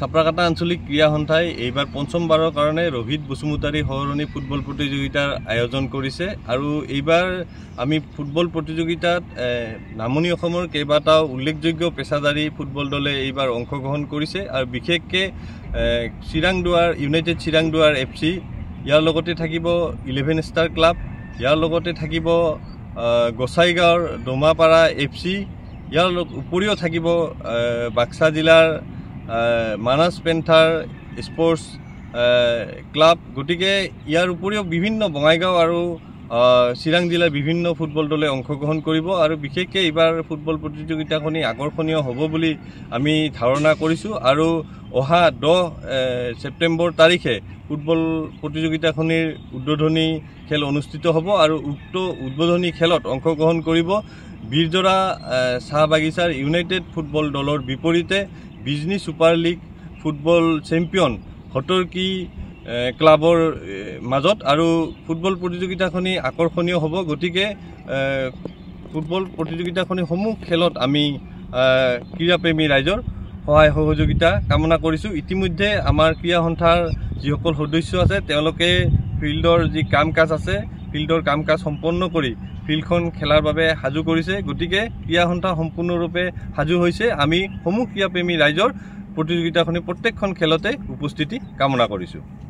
চাপ্ৰাকাটা আঞ্চলিক ক্ৰীড়া সন্থাই এইবাৰ পঞ্চমবাৰৰ কাৰণে ৰোহিত বসুমতাৰী সৰণী ফুটবল প্ৰতিযোগিতাৰ আয়োজন কৰিছে আৰু এইবাৰ আমি ফুটবল প্ৰতিযোগিতাত নামনি অসমৰ কেইবাটাও উল্লেখযোগ্য পেচাদাৰী ফুটবল দলে এইবাৰ অংশগ্ৰহণ কৰিছে আৰু বিশেষকৈ Chirangduar united Chirangduar F C ইয়াৰ লগতে থাকিব ইলেভেন ষ্টাৰ ক্লাব ইয়াৰ লগতে থাকিব গোসাইগাঁৱৰ ডমাপাৰা এফ চি ইয়াৰ উপৰিও থাকিব বাক্সা জিলাৰ মানাস পেন্থাৰ স্পৰ্টছ ক্লাব গতিকে ইয়াৰ উপৰিও বিভিন্ন বঙাইগাঁও আৰু চিৰাং জিলাৰ বিভিন্ন ফুটবল দলে অংশগ্ৰহণ কৰিব আৰু বিশেষকৈ এইবাৰ ফুটবল প্ৰতিযোগিতাখনি আকৰ্ষণীয় হ'ব বুলি আমি ধাৰণা কৰিছোঁ আৰু অহা দহ ছেপ্টেম্বৰ তাৰিখে ফুটবল প্ৰতিযোগিতাখনিৰ উদ্বোধনী খেল অনুষ্ঠিত হ'ব আৰু উক্ত উদ্বোধনী খেলত অংশগ্ৰহণ কৰিব বীৰজৰা চাহ বাগিচাৰ ইউনাইটেড ফুটবল দলৰ বিপৰীতে Bijni super league football champion হটৰকি ক্লাবৰ মাজত আৰু ফুটবল প্ৰতিযোগিতাখনি আকৰ্ষণীয় হব গতিকে ফুটবল প্ৰতিযোগিতাখনি সমূহ খেলত আমি ক্ৰীড়া প্ৰেমী ৰাইজৰ সহায় সহযোগিতা কামনা কৰিছোঁ ইতিমধ্যে আমাৰ ক্ৰীড়া সন্থাৰ যিসকল সদস্য আছে তেওঁলোকে ফিল্ডৰ যি কাম কাজ আছে ফিল্ডৰ কাম কাজ সম্পন্ন কৰি ফিল্ডখন খেলাৰ বাবে সাজু কৰিছে গতিকে ক্ৰীড়া সন্থা সম্পূৰ্ণৰূপে সাজু হৈছে আমি সমূহ ক্ৰীড়া প্ৰেমী ৰাইজৰ প্ৰতিযোগিতাখনি প্ৰত্যেকখন খেলতে উপস্থিতি কামনা কৰিছোঁ